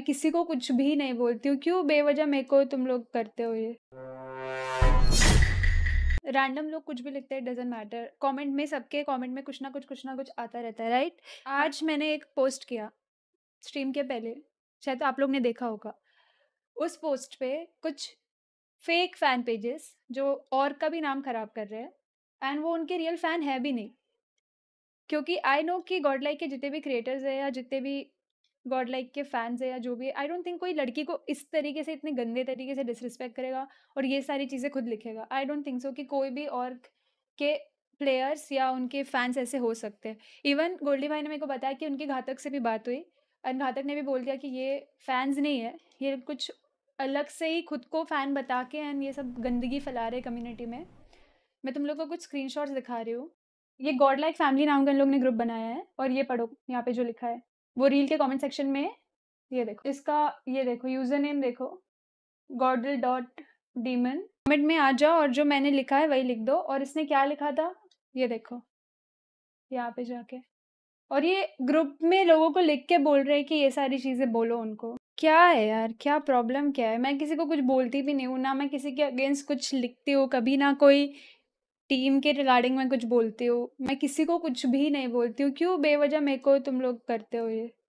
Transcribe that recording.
मैं किसी को कुछ भी नहीं बोलती हूँ क्यों बेवजह मेरे को तुम लोग करते हो ये रैंडम लोग कुछ भी लिखते हैं डजन मैटर कमेंट में सबके कमेंट में कुछ ना कुछ कुछ ना कुछ आता रहता है राइट हाँ। आज मैंने एक पोस्ट किया स्ट्रीम के पहले शायद आप लोग ने देखा होगा उस पोस्ट पे कुछ फेक फैन पेजेस जो और का भी नाम खराब कर रहे हैं एंड वो उनके रियल फैन है भी नहीं क्योंकि आई नो कि गॉड लाइक के जितने भी क्रिएटर्स हैं या जितने भी गॉड लाइक के फैंस है या जो भी आई डोंट थिंक कोई लड़की को इस तरीके से इतने गंदे तरीके से डिसरिस्पेक्ट करेगा और ये सारी चीज़ें खुद लिखेगा आई डोंट थिंक सो कि कोई भी और के प्लेयर्स या उनके फैंस ऐसे हो सकते हैं इवन गोल्डी भाई ने मेरे को बताया कि उनके घातक से भी बात हुई और घातक ने भी बोल दिया कि ये फैंस नहीं है ये कुछ अलग से ही खुद को फ़ैन बता के एंड ये सब गंदगी फैला रहे कम्युनिटी में मैं तुम लोग को कुछ स्क्रीनशॉट्स दिखा रही हूँ ये गॉड लाइक फैमिली नाम का इन लोग ने ग्रुप बनाया है और ये पढ़ो यहाँ पे जो लिखा है वो रील के कमेंट सेक्शन में ये देखो इसका ये देखो यूजर नेम देखो गॉडल डॉट डीमन कमेंट में आ जाओ और जो मैंने लिखा है वही लिख दो और इसने क्या लिखा था ये देखो यहाँ पे जाके और ये ग्रुप में लोगों को लिख के बोल रहे हैं कि ये सारी चीज़ें बोलो उनको क्या है यार क्या प्रॉब्लम क्या है मैं किसी को कुछ बोलती भी नहीं हूँ ना मैं किसी के अगेंस्ट कुछ लिखती हूँ कभी ना कोई टीम के रिगार्डिंग मैं कुछ बोलती हूँ मैं किसी को कुछ भी नहीं बोलती हूँ क्यों बेवजह मेरे को तुम लोग करते हो ये